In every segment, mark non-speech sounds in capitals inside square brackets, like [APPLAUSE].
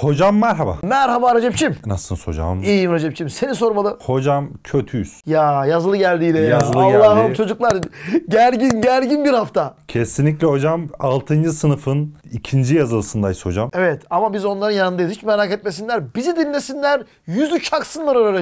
Hocam merhaba. Merhaba Recep'çim. Nasılsın hocam? İyiyim Recep'çim. Seni sormalı. Hocam kötüyüz. Ya yazılı geldi yine ya. Yazılı Allah'ım geldi. çocuklar gergin gergin bir hafta. Kesinlikle hocam 6. sınıfın ikinci yazılısındayız hocam. Evet ama biz onların yanındayız. Hiç merak etmesinler. Bizi dinlesinler. Yüzü çaksınlar öyle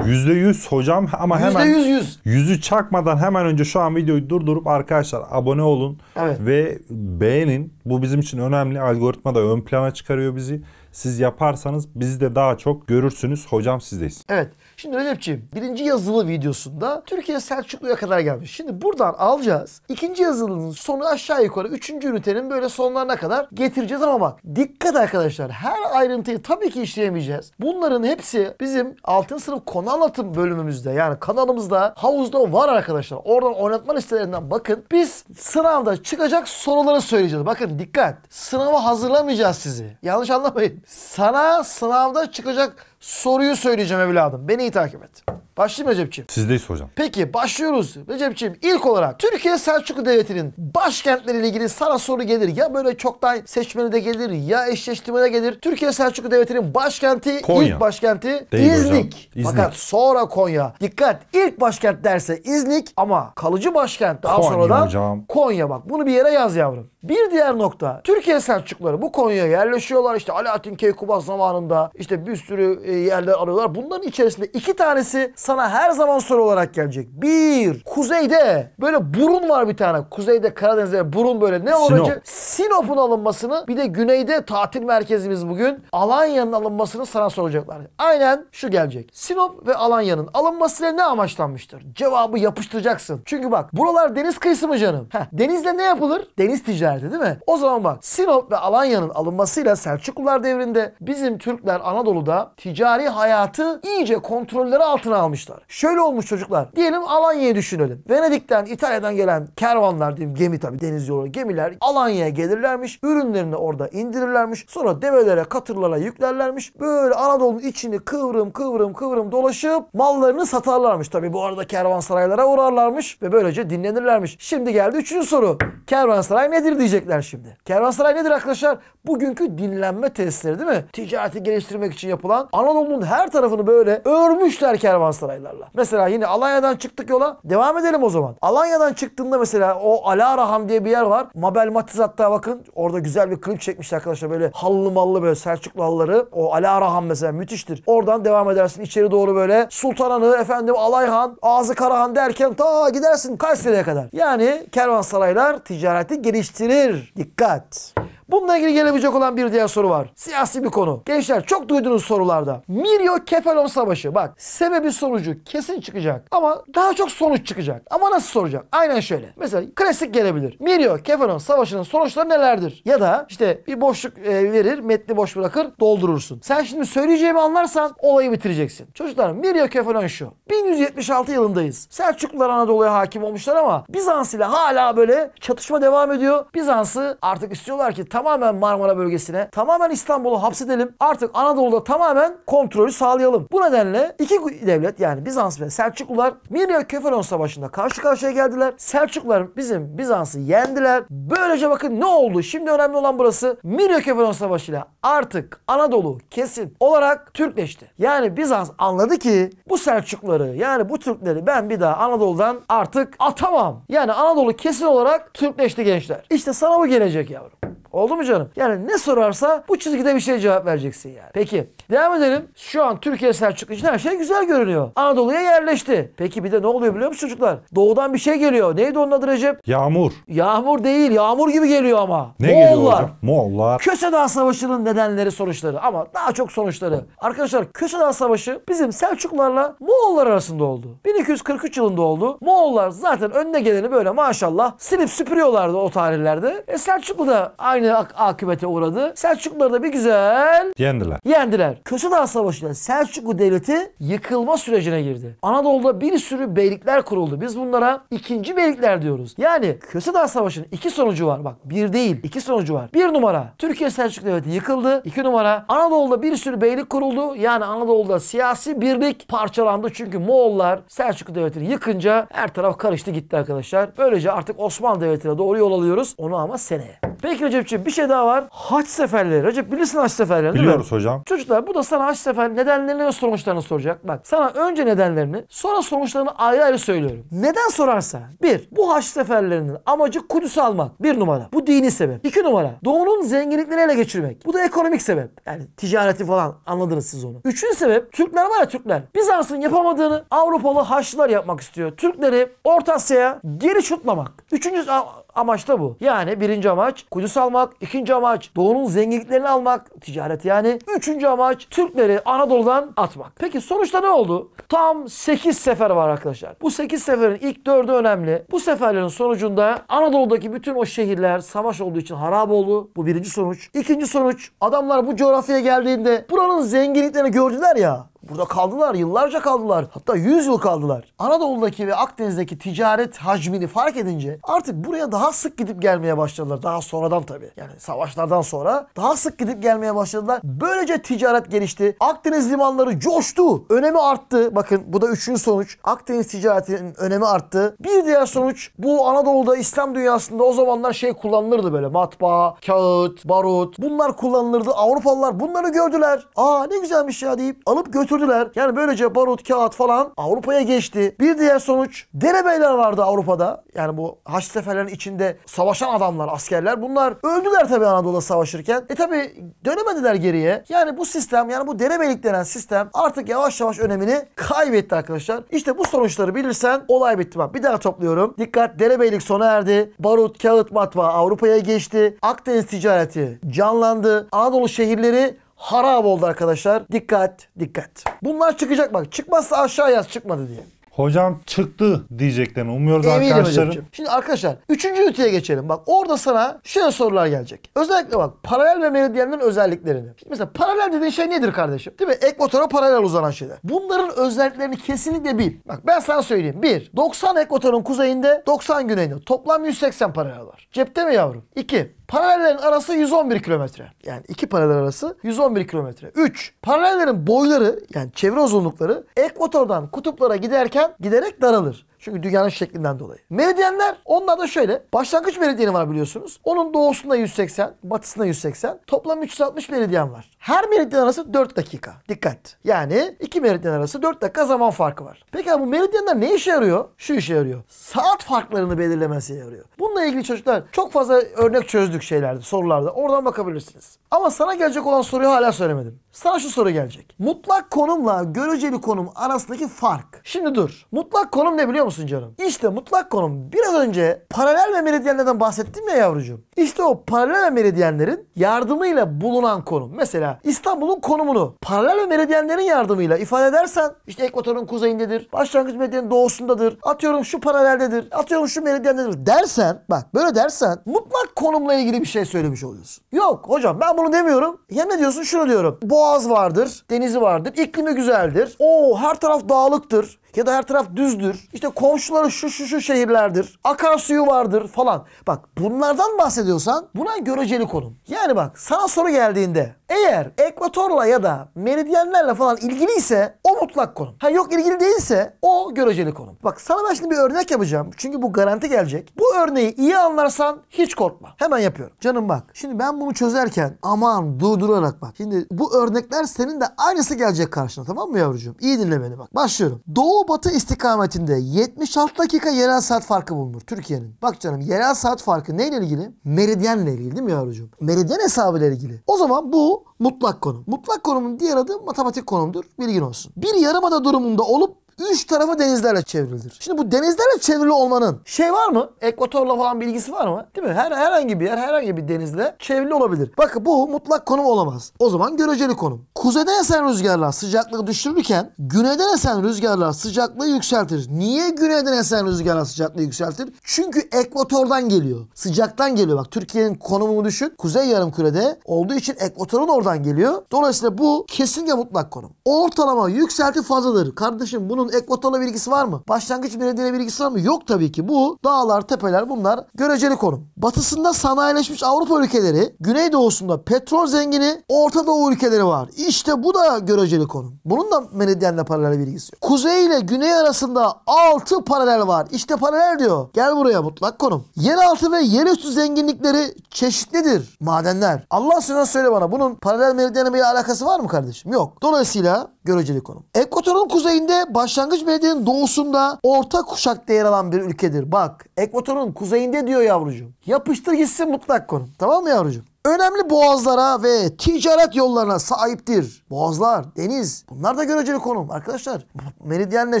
Yüzde yüz hocam ama hemen. %100 yüz. Yüzü çakmadan hemen önce şu an videoyu durdurup arkadaşlar abone olun. Evet. Ve beğenin. Bu bizim için önemli. Algoritma da ön plana çıkarıyor bizi. Siz yaparsanız bizi de daha çok görürsünüz. Hocam sizdeyiz. Evet. Şimdi Recep'ciğim birinci yazılı videosunda Türkiye Selçuklu'ya kadar gelmiş. Şimdi buradan alacağız. İkinci yazılının sonu aşağı yukarı. Üçüncü ünitenin böyle sonlarına kadar getireceğiz ama bak dikkat arkadaşlar. Her ayrıntıyı tabii ki işleyemeyeceğiz. Bunların hepsi bizim 6. sınıf konu anlatım bölümümüzde yani kanalımızda havuzda var arkadaşlar. Oradan oynatma listelerinden bakın. Biz sınavda çıkacak soruları söyleyeceğiz. Bakın dikkat. Sınava hazırlamayacağız sizi. Yanlış anlamayın. Sana sınavda çıkacak soruyu söyleyeceğim evladım. Beni iyi takip et. Başlayayım Recep'ciğim. Sizdeyiz hocam. Peki başlıyoruz. Recep'ciğim ilk olarak Türkiye Selçuklu Devleti'nin başkentleriyle ilgili sana soru gelir. Ya böyle çoktan seçmeni de gelir ya eşleştirmede gelir. Türkiye Selçuklu Devleti'nin başkenti Konya. ilk başkenti Değil İznik. Hocam. İznik. Fakat sonra Konya. Dikkat ilk başkent derse İznik ama kalıcı başkent daha Konya sonradan hocam. Konya bak. Bunu bir yere yaz yavrum. Bir diğer nokta Türkiye Selçukluları bu Konya'ya yerleşiyorlar. İşte Alaaddin Keykubaz zamanında işte bir sürü e, yerler arıyorlar. Bunların içerisinde iki tanesi sana her zaman soru olarak gelecek. Bir, kuzeyde böyle burun var bir tane. Kuzeyde Karadeniz'de burun böyle ne olacak? Sinop'un alınmasını bir de güneyde tatil merkezimiz bugün Alanya'nın alınmasını sana soracaklar. Aynen şu gelecek. Sinop ve Alanya'nın alınmasıyla ne amaçlanmıştır? Cevabı yapıştıracaksın. Çünkü bak buralar deniz kıyısı mı canım? Heh, denizle ne yapılır? Deniz ticareti değil mi? O zaman bak Sinop ve Alanya'nın alınmasıyla Selçuklular devrinde bizim Türkler Anadolu'da ticari hayatı iyice kontrolleri altına almış almışlar. Şöyle olmuş çocuklar. Diyelim Alanya'yı düşünelim. Venedik'ten, İtalya'dan gelen kervanlar diyeyim gemi tabii deniz yolu gemiler Alanya'ya gelirlermiş. Ürünlerini orada indirirlermiş. Sonra develere, katırlara yüklerlermiş. Böyle Anadolu'nun içini kıvrım kıvrım kıvrım dolaşıp mallarını satarlarmış. Tabii bu arada kervansaraylara uğrarlarmış ve böylece dinlenirlermiş. Şimdi geldi üçüncü soru. Kervansaray nedir diyecekler şimdi. Kervansaray nedir arkadaşlar? Bugünkü dinlenme tesisleri değil mi? Ticareti geliştirmek için yapılan Anadolu'nun her tarafını böyle örmüşler kervansaray Galatasaraylarla. Mesela yine Alanya'dan çıktık yola. Devam edelim o zaman. Alanya'dan çıktığında mesela o Ala Raham diye bir yer var. Mabel Matiz hatta bakın orada güzel bir klip çekmiş arkadaşlar. Böyle hallı mallı böyle Selçuklu halları. O Ala Raham mesela müthiştir. Oradan devam edersin içeri doğru böyle Sultananı efendim Alayhan, Ağzı Karahan derken ta gidersin Kayseri'ye kadar. Yani kervansaraylar ticareti geliştirir. Dikkat! Bununla ilgili gelebilecek olan bir diğer soru var. Siyasi bir konu. Gençler çok duyduğunuz sorularda. Miryo Kefalon Savaşı. Bak sebebi sonucu kesin çıkacak. Ama daha çok sonuç çıkacak. Ama nasıl soracak? Aynen şöyle. Mesela klasik gelebilir. Miryo Kefalon Savaşı'nın sonuçları nelerdir? Ya da işte bir boşluk e, verir, metni boş bırakır, doldurursun. Sen şimdi söyleyeceğimi anlarsan olayı bitireceksin. Çocuklar Miryo Kefalon şu. 1176 yılındayız. Selçuklular Anadolu'ya hakim olmuşlar ama Bizans ile hala böyle çatışma devam ediyor. Bizans'ı artık istiyorlar ki tamamen Marmara bölgesine, tamamen İstanbul'u hapsedelim. Artık Anadolu'da tamamen kontrolü sağlayalım. Bu nedenle iki devlet yani Bizans ve Selçuklular Mirya Köferon Savaşı'nda karşı karşıya geldiler. Selçuklular bizim Bizans'ı yendiler. Böylece bakın ne oldu? Şimdi önemli olan burası. Mirya Köferon Savaşı ile artık Anadolu kesin olarak Türkleşti. Yani Bizans anladı ki bu Selçukları yani bu Türkleri ben bir daha Anadolu'dan artık atamam. Yani Anadolu kesin olarak Türkleşti gençler. İşte sana bu gelecek yavrum. Oldu mu canım? Yani ne sorarsa bu çizgide bir şey cevap vereceksin yani. Peki devam edelim. Şu an Türkiye Selçuklu için her şey güzel görünüyor. Anadolu'ya yerleşti. Peki bir de ne oluyor biliyor musun çocuklar? Doğudan bir şey geliyor. Neydi onun adı Recep? Yağmur. Yağmur değil. Yağmur gibi geliyor ama. Ne Moğollar. geliyor hocam? Moğollar. Köse Savaşı'nın nedenleri sonuçları ama daha çok sonuçları. Arkadaşlar Köse Savaşı bizim Selçuklarla Moğollar arasında oldu. 1243 yılında oldu. Moğollar zaten önüne geleni böyle maşallah silip süpürüyorlardı o tarihlerde. E Selçuklu da aynı aynı ak- akıbete uğradı. Selçukluları da bir güzel yendiler. Yendiler. Köse Dağ Savaşı'nda Selçuklu Devleti yıkılma sürecine girdi. Anadolu'da bir sürü beylikler kuruldu. Biz bunlara ikinci beylikler diyoruz. Yani Köse Dağ Savaşı'nın iki sonucu var. Bak bir değil iki sonucu var. Bir numara Türkiye Selçuklu Devleti yıkıldı. İki numara Anadolu'da bir sürü beylik kuruldu. Yani Anadolu'da siyasi birlik parçalandı. Çünkü Moğollar Selçuklu Devleti'ni yıkınca her taraf karıştı gitti arkadaşlar. Böylece artık Osmanlı Devleti'ne doğru yol alıyoruz. Onu ama seneye. Peki Recep'ciğim Şimdi bir şey daha var. Haç seferleri. Recep bilirsin haç seferlerini Biliyoruz mi? hocam. Çocuklar bu da sana haç sefer nedenlerini ve sonuçlarını soracak. Bak sana önce nedenlerini sonra sonuçlarını ayrı ayrı söylüyorum. Neden sorarsa? Bir, bu haç seferlerinin amacı Kudüs'ü almak. Bir numara. Bu dini sebep. İki numara. Doğunun zenginliklerini ele geçirmek. Bu da ekonomik sebep. Yani ticareti falan anladınız siz onu. Üçüncü sebep Türkler var ya Türkler. Bizans'ın yapamadığını Avrupalı Haçlılar yapmak istiyor. Türkleri Orta Asya'ya geri çutlamak. Üçüncü Amaç da bu. Yani birinci amaç Kudüs almak, ikinci amaç Doğu'nun zenginliklerini almak, ticaret yani. Üçüncü amaç Türkleri Anadolu'dan atmak. Peki sonuçta ne oldu? Tam 8 sefer var arkadaşlar. Bu 8 seferin ilk 4'ü önemli. Bu seferlerin sonucunda Anadolu'daki bütün o şehirler savaş olduğu için harap oldu. Bu birinci sonuç. İkinci sonuç adamlar bu coğrafyaya geldiğinde buranın zenginliklerini gördüler ya. Burada kaldılar, yıllarca kaldılar. Hatta 100 yıl kaldılar. Anadolu'daki ve Akdeniz'deki ticaret hacmini fark edince artık buraya daha sık gidip gelmeye başladılar. Daha sonradan tabii. Yani savaşlardan sonra daha sık gidip gelmeye başladılar. Böylece ticaret gelişti. Akdeniz limanları coştu. Önemi arttı. Bakın bu da üçüncü sonuç. Akdeniz ticaretinin önemi arttı. Bir diğer sonuç bu Anadolu'da İslam dünyasında o zamanlar şey kullanılırdı böyle matbaa, kağıt, barut. Bunlar kullanılırdı. Avrupalılar bunları gördüler. Aa ne güzelmiş ya deyip alıp götür dönüştürdüler. Yani böylece barut, kağıt falan Avrupa'ya geçti. Bir diğer sonuç derebeyler vardı Avrupa'da. Yani bu Haçlı seferlerin içinde savaşan adamlar, askerler. Bunlar öldüler tabii Anadolu'da savaşırken. E tabii dönemediler geriye. Yani bu sistem yani bu derebeylik denen sistem artık yavaş yavaş önemini kaybetti arkadaşlar. İşte bu sonuçları bilirsen olay bitti. Bak bir daha topluyorum. Dikkat derebeylik sona erdi. Barut, kağıt, matbaa Avrupa'ya geçti. Akdeniz ticareti canlandı. Anadolu şehirleri harap oldu arkadaşlar. Dikkat, dikkat. Bunlar çıkacak bak. Çıkmazsa aşağı yaz çıkmadı diye. Hocam çıktı diyeceklerini umuyoruz arkadaşlar Şimdi arkadaşlar üçüncü üniteye geçelim. Bak orada sana şöyle sorular gelecek. Özellikle bak paralel ve meridyenlerin özelliklerini. Şimdi mesela paralel dediğin şey nedir kardeşim? Değil mi? Ekvatora paralel uzanan şeyler. Bunların özelliklerini kesinlikle bil. Bak ben sana söyleyeyim. 1. 90 ekvatorun kuzeyinde 90 güneyinde. Toplam 180 paralel var. Cepte mi yavrum? 2. Paralellerin arası 111 kilometre. Yani iki paralel arası 111 kilometre. 3. Paralellerin boyları yani çevre uzunlukları ekvatordan kutuplara giderken giderek daralır. Çünkü dünyanın şeklinden dolayı. Meridyenler onlar da şöyle. Başlangıç meridyeni var biliyorsunuz. Onun doğusunda 180, batısında 180. Toplam 360 meridyen var. Her meridyen arası 4 dakika. Dikkat. Yani iki meridyen arası 4 dakika zaman farkı var. Peki bu meridyenler ne işe yarıyor? Şu işe yarıyor. Saat farklarını belirlemesi yarıyor. Bununla ilgili çocuklar çok fazla örnek çözdük şeylerde, sorularda. Oradan bakabilirsiniz. Ama sana gelecek olan soruyu hala söylemedim. Sana şu soru gelecek. Mutlak konumla göreceli konum arasındaki fark. Şimdi dur. Mutlak konum ne biliyor musun canım? İşte mutlak konum biraz önce paralel ve meridyenlerden bahsettim ya yavrucuğum. İşte o paralel ve meridyenlerin yardımıyla bulunan konum. Mesela İstanbul'un konumunu paralel ve meridyenlerin yardımıyla ifade edersen işte ekvatorun kuzeyindedir, başlangıç meridyenin doğusundadır, atıyorum şu paraleldedir, atıyorum şu meridyendedir dersen bak böyle dersen mutlak konumla ilgili bir şey söylemiş oluyorsun. Yok hocam ben bunu demiyorum. Hem ne diyorsun şunu diyorum. Bu boğaz vardır, denizi vardır, iklimi güzeldir. Oo her taraf dağlıktır. Ya da her taraf düzdür. İşte komşuları şu şu şu şehirlerdir. Akarsuyu vardır falan. Bak bunlardan bahsediyorsan buna göreceli konum. Yani bak sana soru geldiğinde eğer ekvatorla ya da meridyenlerle falan ilgiliyse o mutlak konum. Ha yok ilgili değilse o göreceli konum. Bak sana ben şimdi bir örnek yapacağım. Çünkü bu garanti gelecek. Bu örneği iyi anlarsan hiç korkma. Hemen yapıyorum. Canım bak. Şimdi ben bunu çözerken aman durdurarak bak. Şimdi bu örnekler senin de aynısı gelecek karşına tamam mı yavrucuğum? İyi dinle beni bak. Başlıyorum. Doğu batı istikametinde 76 dakika yerel saat farkı bulunur Türkiye'nin. Bak canım yerel saat farkı neyle ilgili? Meridyenle ilgili değil mi yavrucuğum? Meridyen hesabı ile ilgili. O zaman bu mutlak konum. Mutlak konumun diğer adı matematik konumdur. Bilgin olsun. Bir yarımada durumunda olup Üç tarafı denizlerle çevrilidir. Şimdi bu denizlerle çevrili olmanın şey var mı? Ekvatorla falan bilgisi var mı? Değil mi? Her herhangi bir yer herhangi bir denizle çevrili olabilir. Bakın bu mutlak konum olamaz. O zaman göreceli konum. Kuzeyden esen rüzgarlar sıcaklığı düşürürken güneyden esen rüzgarlar sıcaklığı yükseltir. Niye güneyden esen rüzgarlar sıcaklığı yükseltir? Çünkü ekvatordan geliyor. Sıcaktan geliyor. Bak Türkiye'nin konumunu düşün. Kuzey yarım kürede olduğu için ekvatorun oradan geliyor. Dolayısıyla bu kesinlikle mutlak konum. Ortalama yükselti fazladır. Kardeşim bunu bunun ekvatorla bir ilgisi var mı? Başlangıç meridyene bir ilgisi var mı? Yok tabii ki. Bu dağlar, tepeler bunlar göreceli konum. Batısında sanayileşmiş Avrupa ülkeleri, güneydoğusunda petrol zengini Orta Doğu ülkeleri var. İşte bu da göreceli konum. Bunun da meridyenle paralel bir ilgisi yok. Kuzey ile güney arasında 6 paralel var. İşte paralel diyor. Gel buraya mutlak konum. Yeraltı ve yerüstü zenginlikleri çeşitlidir. Madenler. Allah sana söyle bana bunun paralel meridyenle bir alakası var mı kardeşim? Yok. Dolayısıyla göreceli konum. Ekvator'un kuzeyinde başlangıç belediyenin doğusunda orta kuşakta yer alan bir ülkedir. Bak Ekvator'un kuzeyinde diyor yavrucuğum. Yapıştır gitsin mutlak konum. Tamam mı yavrucuğum? Önemli boğazlara ve ticaret yollarına sahiptir. Boğazlar, deniz bunlar da göreceli konum arkadaşlar. Meridyenle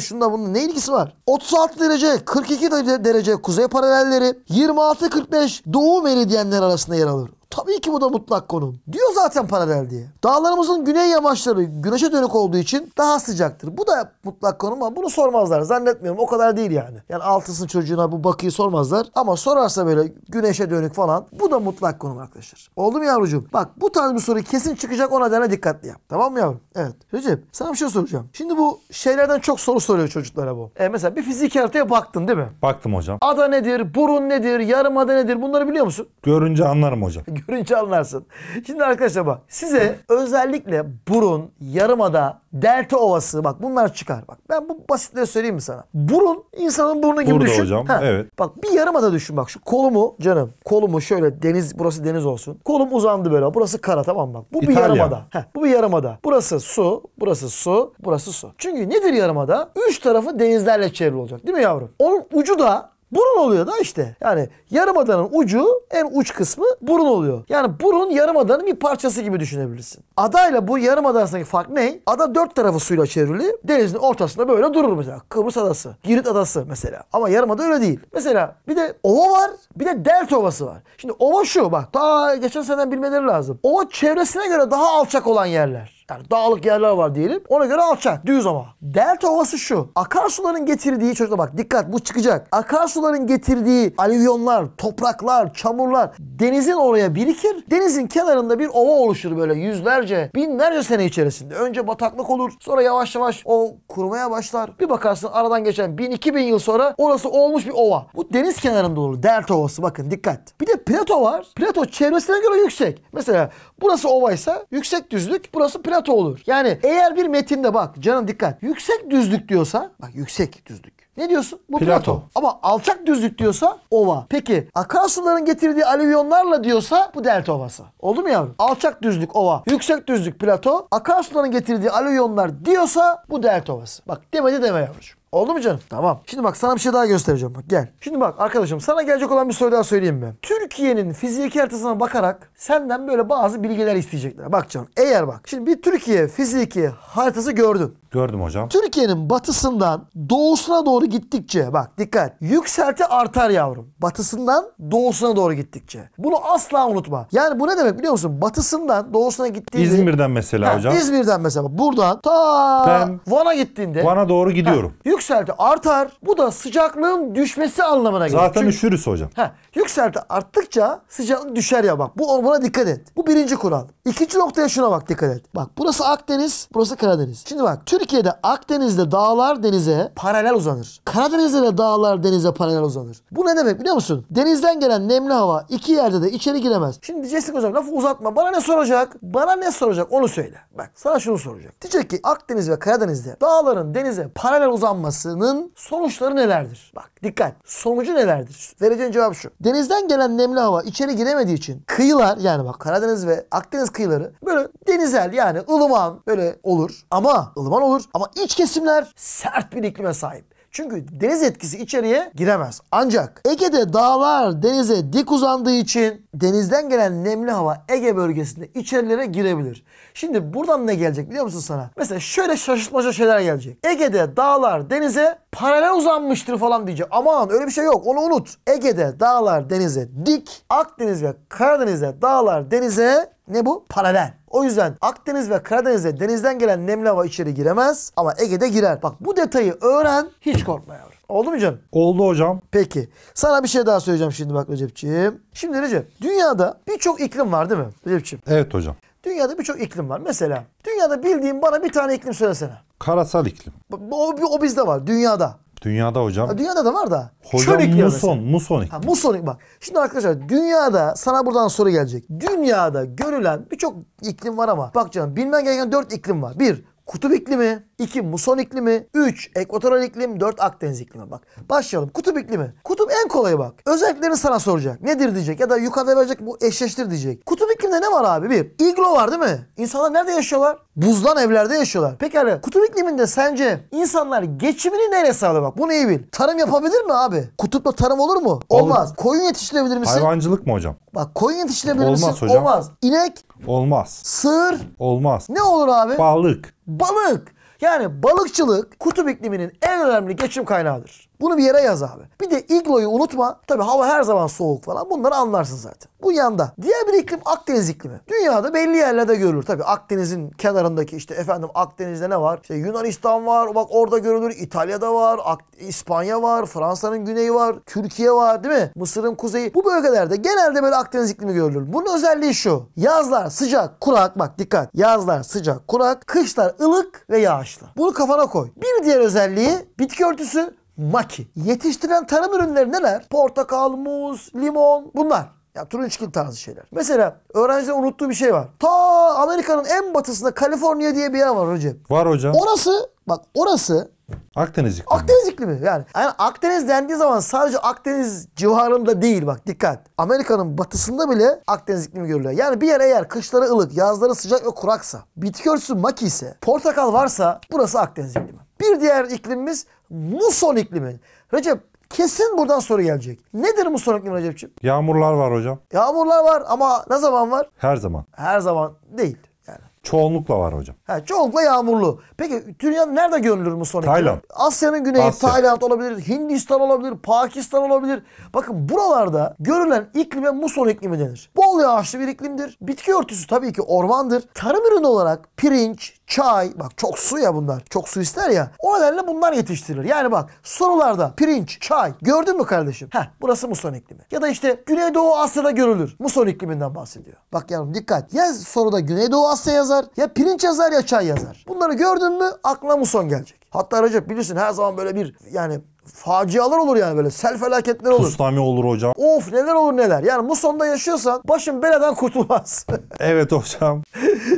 şunda bunun ne ilgisi var? 36 derece, 42 derece kuzey paralelleri, 26-45 doğu meridyenler arasında yer alır. Tabii ki bu da mutlak konum. Diyor zaten paralel diye. Dağlarımızın güney yamaçları güneşe dönük olduğu için daha sıcaktır. Bu da mutlak konu ama bunu sormazlar. Zannetmiyorum o kadar değil yani. Yani altısın çocuğuna bu bakıyı sormazlar. Ama sorarsa böyle güneşe dönük falan bu da mutlak konum arkadaşlar. Oldu mu yavrucuğum? Bak bu tarz bir soru kesin çıkacak o nedenle dikkatli yap. Tamam mı yavrum? Evet. Recep sana bir şey soracağım. Şimdi bu şeylerden çok soru soruyor çocuklara bu. E mesela bir fizik haritaya baktın değil mi? Baktım hocam. Ada nedir? Burun nedir? Yarım ada nedir? Bunları biliyor musun? Görünce anlarım hocam. [LAUGHS] Görünce anlarsın. Şimdi arkadaşlar Arkadaşlar bak size özellikle burun, yarımada, delta ovası bak bunlar çıkar. Bak ben bu basitleri söyleyeyim mi sana? Burun insanın burnu gibi Burada düşün. hocam ha. evet. Bak bir yarımada düşün bak şu kolumu canım kolumu şöyle deniz burası deniz olsun. Kolum uzandı böyle burası kara tamam bak. Bu İtalya. bir yarımada. Ha, bu bir yarımada. Burası su, burası su, burası su. Çünkü nedir yarımada? Üç tarafı denizlerle çevrili olacak değil mi yavrum? Onun ucu da Burun oluyor da işte. Yani yarım adanın ucu en uç kısmı burun oluyor. Yani burun adanın bir parçası gibi düşünebilirsin. Adayla bu yarımada arasındaki fark ne? Ada dört tarafı suyla çevrili. Denizin ortasında böyle durur mesela. Kıbrıs Adası, Girit Adası mesela. Ama yarım yarımada öyle değil. Mesela bir de ova var, bir de delta ovası var. Şimdi ova şu bak. Daha geçen seneden bilmeleri lazım. Ova çevresine göre daha alçak olan yerler. Yani dağlık yerler var diyelim. Ona göre alçak. Düz ama. Delta ovası şu. Akarsuların getirdiği çocuklar bak dikkat bu çıkacak. Akarsuların getirdiği alüvyonlar, topraklar, çamurlar denizin oraya birikir. Denizin kenarında bir ova oluşur böyle yüzlerce, binlerce sene içerisinde. Önce bataklık olur. Sonra yavaş yavaş o kurumaya başlar. Bir bakarsın aradan geçen 1000-2000 yıl sonra orası olmuş bir ova. Bu deniz kenarında olur. Delta ovası bakın dikkat. Bir de plato var. Plato çevresine göre yüksek. Mesela burası ovaysa yüksek düzlük. Burası plato plato olur. Yani eğer bir metinde bak canım dikkat yüksek düzlük diyorsa bak yüksek düzlük. Ne diyorsun? Bu plato. plato. Ama alçak düzlük diyorsa ova. Peki akarsuların getirdiği alüvyonlarla diyorsa bu delta ovası. Oldu mu yavrum? Alçak düzlük ova, yüksek düzlük plato, akarsuların getirdiği alüvyonlar diyorsa bu delta ovası. Bak demedi deme yavrucuğum. Oldu mu canım? Tamam. Şimdi bak sana bir şey daha göstereceğim. Bak gel. Şimdi bak arkadaşım sana gelecek olan bir soru daha söyleyeyim mi? Türkiye'nin fiziki haritasına bakarak senden böyle bazı bilgiler isteyecekler. Bak canım eğer bak. Şimdi bir Türkiye fiziki haritası gördün. Gördüm hocam. Türkiye'nin batısından doğusuna doğru gittikçe bak dikkat yükselti artar yavrum. Batısından doğusuna doğru gittikçe. Bunu asla unutma. Yani bu ne demek biliyor musun? Batısından doğusuna gittiğinde. İzmir'den mesela ha, hocam. İzmir'den mesela buradan ta ben Van'a gittiğinde. Van'a doğru gidiyorum. Ha, yükselti artar. Bu da sıcaklığın düşmesi anlamına geliyor. Zaten Çünkü, üşürüz hocam. Ha, yükselti arttıkça sıcaklık düşer ya bak. Bu buna dikkat et. Bu birinci kural. İkinci noktaya şuna bak dikkat et. Bak burası Akdeniz, burası Karadeniz. Şimdi bak Türkiye Türkiye'de Akdeniz'de dağlar denize paralel uzanır. Karadeniz'de de dağlar denize paralel uzanır. Bu ne demek biliyor musun? Denizden gelen nemli hava iki yerde de içeri giremez. Şimdi diyeceksin hocam lafı uzatma. Bana ne soracak? Bana ne soracak? Onu söyle. Bak sana şunu soracak. Diyecek ki Akdeniz ve Karadeniz'de dağların denize paralel uzanmasının sonuçları nelerdir? Bak dikkat. Sonucu nelerdir? Vereceğin cevap şu. Denizden gelen nemli hava içeri giremediği için kıyılar yani bak Karadeniz ve Akdeniz kıyıları böyle denizel yani ılıman böyle olur. Ama ılıman olur olur ama iç kesimler sert bir iklime sahip. Çünkü deniz etkisi içeriye giremez. Ancak Ege'de dağlar denize dik uzandığı için denizden gelen nemli hava Ege bölgesinde içerilere girebilir. Şimdi buradan ne gelecek biliyor musun sana? Mesela şöyle şaşırtmaca şeyler gelecek. Ege'de dağlar denize paralel uzanmıştır falan diyecek. Aman öyle bir şey yok onu unut. Ege'de dağlar denize dik, Akdeniz ve Karadeniz'de dağlar denize ne bu? Paralel. O yüzden Akdeniz ve Karadeniz'de denizden gelen nemli hava içeri giremez ama Ege'de girer. Bak bu detayı öğren hiç korkma yavrum. Oldu mu canım? Oldu hocam. Peki. Sana bir şey daha söyleyeceğim şimdi bak Recep'ciğim. Şimdi Recep dünyada birçok iklim var değil mi Recep'ciğim? Evet hocam. Dünyada birçok iklim var. Mesela dünyada bildiğin bana bir tane iklim söylesene. Karasal iklim. O, o bizde var dünyada. Dünyada hocam. Ha, dünyada da var da. Hocam Çöl muson, Musonik. muson Ha, muson bak. Şimdi arkadaşlar dünyada sana buradan soru gelecek. Dünyada görülen birçok iklim var ama bak canım bilmen gereken dört iklim var. Bir kutup iklimi, iki muson iklimi, üç ekvatoral iklim, dört Akdeniz iklimi bak. Başlayalım. Kutup iklimi. Kutup en kolayı bak. Özelliklerini sana soracak. Nedir diyecek ya da yukarıda verecek bu eşleştir diyecek. Kutup iklimde ne var abi? Bir, iglo var değil mi? İnsanlar nerede yaşıyorlar? Buzdan evlerde yaşıyorlar. Pekala kutup ikliminde sence insanlar geçimini nereye sağlıyor bak bunu iyi bil. Tarım yapabilir mi abi? Kutupla tarım olur mu? Olmaz. Koyun yetiştirebilir misin? Hayvancılık mı hocam? Bak koyun yetiştirebilir Olmaz misin? hocam. Olmaz. İnek? Olmaz. Sığır? Olmaz. Ne olur abi? Balık. Balık. Yani balıkçılık kutup ikliminin en önemli geçim kaynağıdır. Bunu bir yere yaz abi. Bir de igloyu unutma. Tabi hava her zaman soğuk falan. Bunları anlarsın zaten. Bu yanda. Diğer bir iklim Akdeniz iklimi. Dünyada belli yerlerde görülür. Tabi Akdeniz'in kenarındaki işte efendim Akdeniz'de ne var? İşte Yunanistan var. Bak orada görülür. İtalya'da var. Ak İspanya var. Fransa'nın güneyi var. Türkiye var değil mi? Mısır'ın kuzeyi. Bu bölgelerde genelde böyle Akdeniz iklimi görülür. Bunun özelliği şu. Yazlar sıcak, kurak. Bak dikkat. Yazlar sıcak, kurak. Kışlar ılık ve yağışlı. Bunu kafana koy. Bir diğer özelliği bitki örtüsü maki. Yetiştiren tarım ürünleri neler? Portakal, muz, limon bunlar. Ya turunçgil tarzı şeyler. Mesela öğrenciler unuttuğu bir şey var. Ta Amerika'nın en batısında Kaliforniya diye bir yer var hocam. Var hocam. Orası bak orası Akdeniz iklimi. Akdeniz iklimi yani. yani. Akdeniz dendiği zaman sadece Akdeniz civarında değil bak dikkat. Amerika'nın batısında bile Akdeniz iklimi görülüyor. Yani bir yer eğer kışları ılık, yazları sıcak ve kuraksa, bitki örtüsü maki ise, portakal varsa burası Akdeniz iklimi. Bir diğer iklimimiz muson iklimi. Recep Kesin buradan soru gelecek. Nedir Muson iklimi iklim Recep'ciğim? Yağmurlar var hocam. Yağmurlar var ama ne zaman var? Her zaman. Her zaman değil. Çoğunlukla var hocam. Ha, çoğunlukla yağmurlu. Peki dünyanın nerede görülür bu son Tayland. Asya'nın güneyi Asya. Tayland olabilir, Hindistan olabilir, Pakistan olabilir. Bakın buralarda görülen iklime muson iklimi denir. Bol yağışlı bir iklimdir. Bitki örtüsü tabii ki ormandır. Tarım ürünü olarak pirinç, çay, bak çok su ya bunlar. Çok su ister ya. O nedenle bunlar yetiştirilir. Yani bak sorularda pirinç, çay gördün mü kardeşim? Heh burası muson iklimi. Ya da işte Güneydoğu Asya'da görülür. Muson ikliminden bahsediyor. Bak yavrum dikkat. Ya soruda Güneydoğu Asya yazar yazar, ya pirinç yazar ya çay yazar. Bunları gördün mü aklına muson gelecek. Hatta Recep bilirsin her zaman böyle bir yani facialar olur yani böyle sel felaketler olur. Tsunami olur hocam. Of neler olur neler. Yani Muson'da yaşıyorsan başın beladan kurtulmaz. [LAUGHS] evet hocam.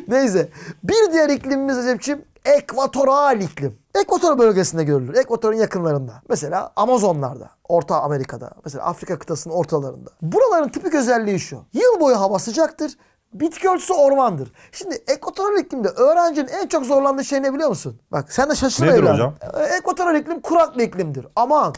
Neyse. Bir diğer iklimimiz Recep'ciğim ekvatoral iklim. Ekvator bölgesinde görülür. Ekvatorun yakınlarında. Mesela Amazonlarda, Orta Amerika'da, mesela Afrika kıtasının ortalarında. Buraların tipik özelliği şu. Yıl boyu hava sıcaktır Bitki örtüsü ormandır. Şimdi ekvatoral iklimde öğrencinin en çok zorlandığı şey ne biliyor musun? Bak sen de şaşırma Nedir evladım. hocam? Ekvatoral iklim kurak bir iklimdir. Aman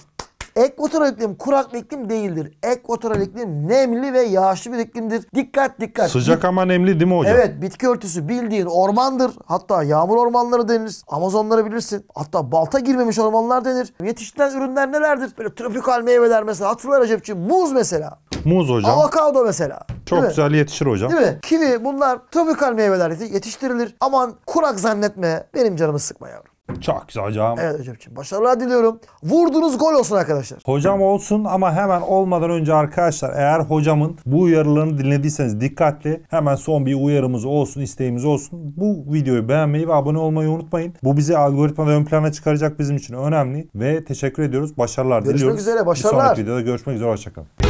Ekvatoral iklim kurak bir iklim değildir. Ekvatoral iklim nemli ve yağışlı bir iklimdir. Dikkat dikkat. Sıcak ama nemli değil mi hocam? Evet bitki örtüsü bildiğin ormandır. Hatta yağmur ormanları denir. Amazonları bilirsin. Hatta balta girmemiş ormanlar denir. Yetiştirilen ürünler nelerdir? Böyle tropikal meyveler mesela. Hatırlar Recep'ciğim. Muz mesela. Muz hocam. Avokado mesela. Çok Değil güzel mi? yetişir hocam. Değil mi? Kivi bunlar tropikal meyveler yetiştirilir. Aman kurak zannetme. Benim canımı sıkma yavrum. Çok güzel hocam. Evet hocamcığım. Başarılar diliyorum. Vurdunuz gol olsun arkadaşlar. Hocam olsun ama hemen olmadan önce arkadaşlar eğer hocamın bu uyarılarını dinlediyseniz dikkatli. Hemen son bir uyarımız olsun, isteğimiz olsun. Bu videoyu beğenmeyi ve abone olmayı unutmayın. Bu bizi algoritmada ön plana çıkaracak bizim için önemli ve teşekkür ediyoruz. Başarılar görüşmek diliyoruz. Görüşmek üzere. Başarılar. Bir sonraki videoda görüşmek üzere. Hoşçakalın.